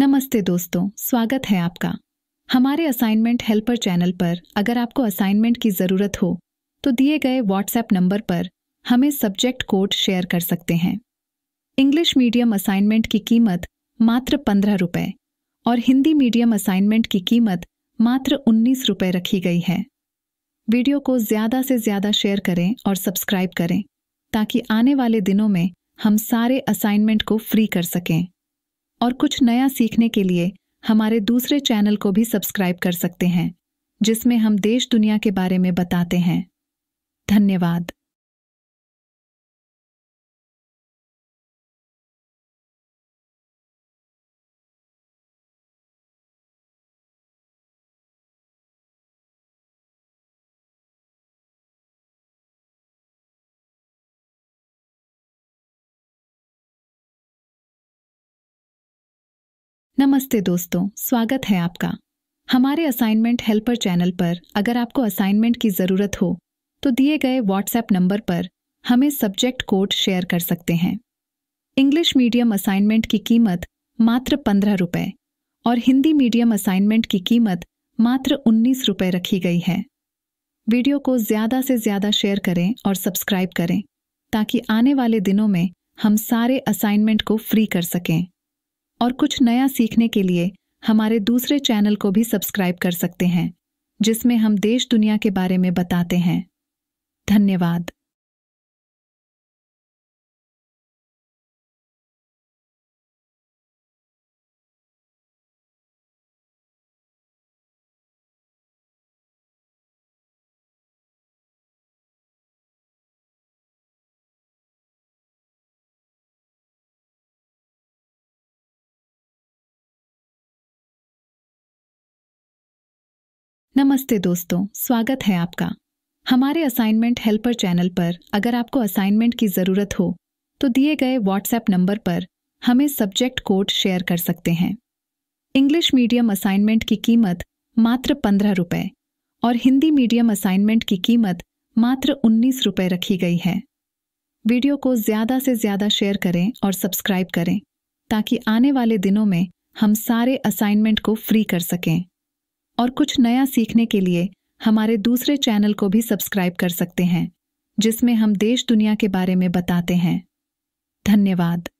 नमस्ते दोस्तों स्वागत है आपका हमारे असाइनमेंट हेल्पर चैनल पर अगर आपको असाइनमेंट की ज़रूरत हो तो दिए गए व्हाट्सएप नंबर पर हमें सब्जेक्ट कोड शेयर कर सकते हैं इंग्लिश मीडियम असाइनमेंट की कीमत मात्र पंद्रह रुपये और हिंदी मीडियम असाइनमेंट की कीमत मात्र उन्नीस रुपये रखी गई है वीडियो को ज़्यादा से ज़्यादा शेयर करें और सब्सक्राइब करें ताकि आने वाले दिनों में हम सारे असाइनमेंट को फ्री कर सकें और कुछ नया सीखने के लिए हमारे दूसरे चैनल को भी सब्सक्राइब कर सकते हैं जिसमें हम देश दुनिया के बारे में बताते हैं धन्यवाद नमस्ते दोस्तों स्वागत है आपका हमारे असाइनमेंट हेल्पर चैनल पर अगर आपको असाइनमेंट की ज़रूरत हो तो दिए गए व्हाट्सएप नंबर पर हमें सब्जेक्ट कोड शेयर कर सकते हैं इंग्लिश मीडियम असाइनमेंट की कीमत मात्र पंद्रह रुपये और हिंदी मीडियम असाइनमेंट की कीमत मात्र उन्नीस रुपये रखी गई है वीडियो को ज़्यादा से ज़्यादा शेयर करें और सब्सक्राइब करें ताकि आने वाले दिनों में हम सारे असाइनमेंट को फ्री कर सकें और कुछ नया सीखने के लिए हमारे दूसरे चैनल को भी सब्सक्राइब कर सकते हैं जिसमें हम देश दुनिया के बारे में बताते हैं धन्यवाद नमस्ते दोस्तों स्वागत है आपका हमारे असाइनमेंट हेल्पर चैनल पर अगर आपको असाइनमेंट की ज़रूरत हो तो दिए गए व्हाट्सएप नंबर पर हमें सब्जेक्ट कोड शेयर कर सकते हैं इंग्लिश मीडियम असाइनमेंट की कीमत मात्र पंद्रह रुपये और हिंदी मीडियम असाइनमेंट की कीमत मात्र उन्नीस रुपये रखी गई है वीडियो को ज़्यादा से ज़्यादा शेयर करें और सब्सक्राइब करें ताकि आने वाले दिनों में हम सारे असाइनमेंट को फ्री कर सकें और कुछ नया सीखने के लिए हमारे दूसरे चैनल को भी सब्सक्राइब कर सकते हैं जिसमें हम देश दुनिया के बारे में बताते हैं धन्यवाद